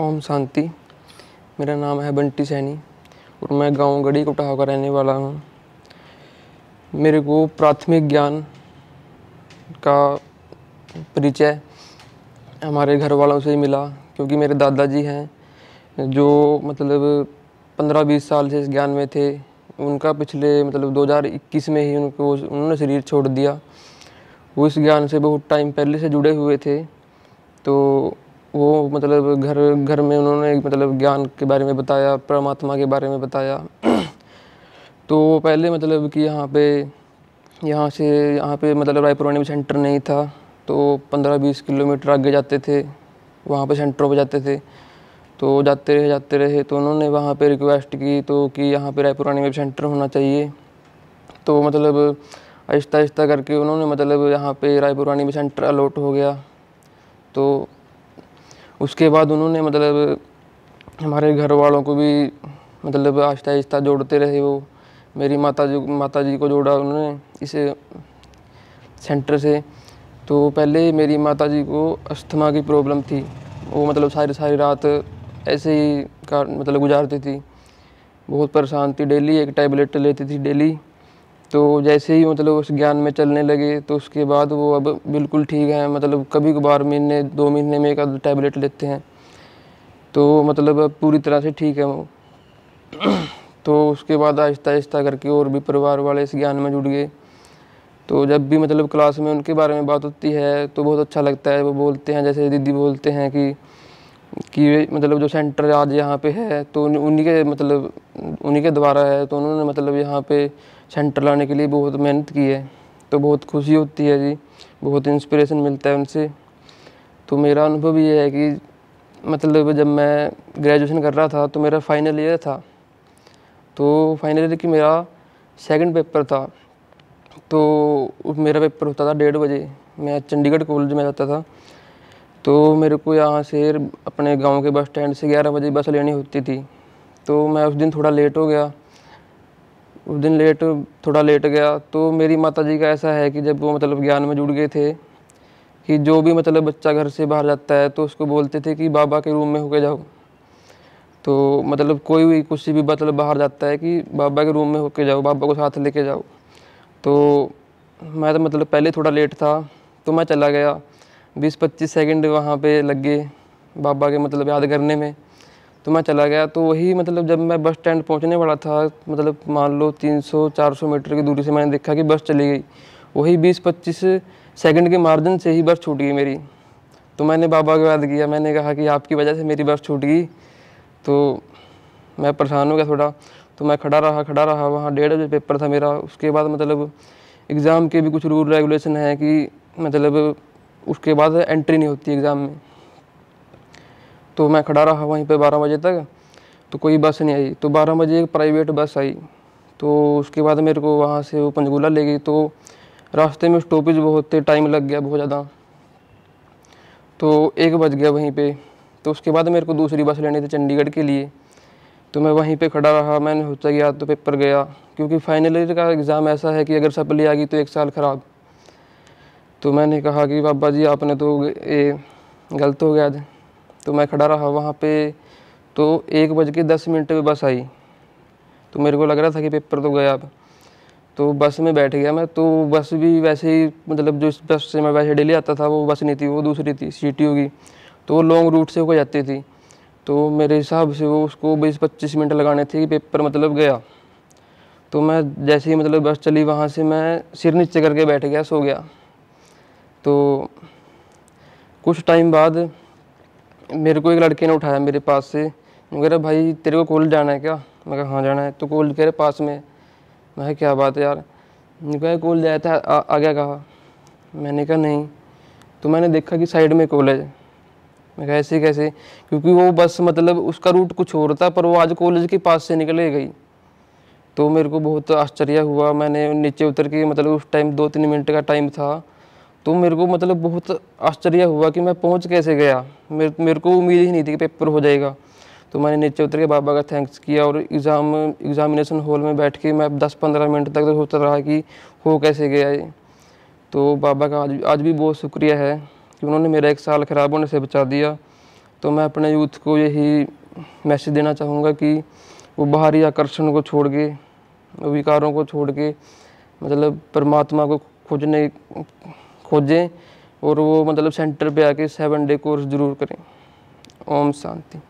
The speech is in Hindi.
ओम शांति मेरा नाम है बंटी सैनी और मैं गांव गढ़ी को का रहने वाला हूँ मेरे को प्राथमिक ज्ञान का परिचय हमारे घर वालों से ही मिला क्योंकि मेरे दादाजी हैं जो मतलब पंद्रह बीस साल से इस ज्ञान में थे उनका पिछले मतलब 2021 में ही उनको उन्होंने शरीर छोड़ दिया वो इस ज्ञान से बहुत टाइम पहले से जुड़े हुए थे तो वो मतलब घर घर में उन्होंने मतलब ज्ञान के बारे में बताया परमात्मा के बारे में बताया तो पहले मतलब कि यहाँ पे यहाँ से यहाँ पे मतलब रायपुरानी में सेंटर नहीं था तो पंद्रह बीस किलोमीटर आगे जाते थे वहाँ पे सेंटरों पर जाते थे तो जाते रहे जाते रहे तो उन्होंने वहाँ पे रिक्वेस्ट की तो कि यहाँ पे रायपुरानी में सेंटर होना चाहिए तो मतलब आहिस्ता आहिस्ता करके उन्होंने मतलब यहाँ पे रायपुरानी में सेंटर अलॉट हो गया तो उसके बाद उन्होंने मतलब हमारे घर वालों को भी मतलब आहिस्ता आहिस्ता जोड़ते रहे वो मेरी माता जी माता जी को जोड़ा उन्होंने इस सेंटर से तो पहले मेरी माता जी को अस्थमा की प्रॉब्लम थी वो मतलब सारी सारी रात ऐसे ही का मतलब गुजारती थी बहुत परेशान थी डेली एक टैबलेट लेती थी डेली तो जैसे ही मतलब उस ज्ञान में चलने लगे तो उसके बाद वो अब बिल्कुल ठीक है मतलब कभी कभार महीने दो महीने में एक आध टैबलेट लेते हैं तो मतलब अब पूरी तरह से ठीक है वो तो उसके बाद आहिस्ता आहिस्ता करके और भी परिवार वाले इस ज्ञान में जुड़ गए तो जब भी मतलब क्लास में उनके बारे में बात होती है तो बहुत अच्छा लगता है वो बोलते हैं जैसे दीदी बोलते हैं कि कि मतलब जो सेंटर आज यहाँ पे है तो उन्हीं के मतलब उन्हीं के द्वारा है तो उन्होंने मतलब यहाँ पे सेंटर लाने के लिए बहुत मेहनत की है तो बहुत खुशी होती है जी बहुत इंस्पिरेशन मिलता है उनसे तो मेरा अनुभव ये है कि मतलब जब मैं ग्रेजुएशन कर रहा था तो मेरा फाइनल ईयर था तो फाइनल ईयर की मेरा सेकंड पेपर था तो मेरा पेपर होता था डेढ़ बजे मैं चंडीगढ़ कॉलेज में जाता था तो मेरे को यहाँ से अपने गांव के बस स्टैंड से ग्यारह बजे बस लेनी होती थी तो मैं उस दिन थोड़ा लेट हो गया दिन लेट थोड़ा लेट गया तो मेरी माता जी का ऐसा है कि जब वो मतलब ज्ञान में जुड़ गए थे कि जो भी मतलब बच्चा घर से बाहर जाता है तो उसको बोलते थे कि बाबा के रूम में होके जाओ तो मतलब कोई भी कुछ भी मतलब बाहर जाता है कि बाबा के रूम में होके जाओ बाबा को साथ लेके जाओ तो मैं तो मतलब पहले थोड़ा लेट था तो मैं चला गया बीस पच्चीस सेकेंड वहाँ पर लग गए बाबा के मतलब याद करने में तो मैं चला गया तो वही मतलब जब मैं बस स्टैंड पहुंचने वाला था मतलब मान लो 300-400 मीटर की दूरी से मैंने देखा कि बस चली गई वही 20-25 सेकंड के मार्जिन से ही बस छूट गई मेरी तो मैंने बाबा को याद किया मैंने कहा कि आपकी वजह से मेरी बस छूट गई तो मैं परेशान हो गया थोड़ा तो मैं खड़ा रहा खड़ा रहा वहाँ डेढ़ बजे पेपर था मेरा उसके बाद मतलब एग्ज़ाम के भी कुछ रूल रेगुलेशन है कि मतलब उसके बाद एंट्री नहीं होती एग्ज़ाम में तो मैं खड़ा रहा वहीं पे बारह बजे तक तो कोई बस नहीं आई तो बारह बजे एक प्राइवेट बस आई तो उसके बाद मेरे को वहाँ से वो पंचगूला ले गई तो रास्ते में स्टॉपेज बहुत थे टाइम लग गया बहुत ज़्यादा तो एक बज गया वहीं पे तो उसके बाद मेरे को दूसरी बस लेनी थी चंडीगढ़ के लिए तो मैं वहीं पे खड़ा रहा मैंने सोचा गया तो पेपर गया क्योंकि फाइनल ईयर का एग्ज़ाम ऐसा है कि अगर सप्ली आ गई तो एक साल ख़राब तो मैंने कहा कि बाबा जी आपने तो ये गलत हो गया तो मैं खड़ा रहा वहाँ पे तो एक बज के दस मिनट पर बस आई तो मेरे को लग रहा था कि पेपर तो गया अब तो बस में बैठ गया मैं तो बस भी वैसे ही मतलब जो बस से मैं वैसे डेली आता था वो बस नहीं थी वो दूसरी थी सी टी होगी तो वो लॉन्ग रूट से होकर जाती थी तो मेरे हिसाब से वो उसको बीस पच्चीस मिनट लगाने थे कि पेपर मतलब गया तो मैं जैसे ही मतलब बस चली वहाँ से मैं सिर नीचे करके बैठ गया सो गया तो कुछ टाइम बाद मेरे को एक लड़के ने उठाया मेरे पास से कह रहा भाई तेरे को कॉलेज जाना है क्या मैं कहा हाँ जाना है तो कॉलेज कह रहे पास में मैं क्या बात है यार कहा कॉलेज आया था आ, आ गया कहा मैंने कहा नहीं तो मैंने देखा कि साइड में कॉलेज मैं कहा ऐसे कैसे क्योंकि वो बस मतलब उसका रूट कुछ और था पर वो आज कॉलेज के पास से निकले गई तो मेरे को बहुत आश्चर्य हुआ मैंने नीचे उतर के मतलब उस टाइम दो तीन मिनट का टाइम था तो मेरे को मतलब बहुत आश्चर्य हुआ कि मैं पहुंच कैसे गया मेरे मेरे को उम्मीद ही नहीं थी कि पेपर हो जाएगा तो मैंने नीचे उतर के बाबा का थैंक्स किया और एग्ज़ाम एग्ज़ामिनेशन हॉल में बैठ के मैं दस पंद्रह मिनट तक तो सोचता रहा कि हो कैसे गया ये तो बाबा का आज आज भी बहुत शुक्रिया है कि उन्होंने मेरा एक साल ख़राब होने से बचा दिया तो मैं अपने यूथ को यही मैसेज देना चाहूँगा कि वो बाहरी आकर्षण को छोड़ के विकारों को छोड़ के मतलब परमात्मा को खोजने खोजें और वो मतलब सेंटर पे आके सेवन डे कोर्स ज़रूर करें ओम शांति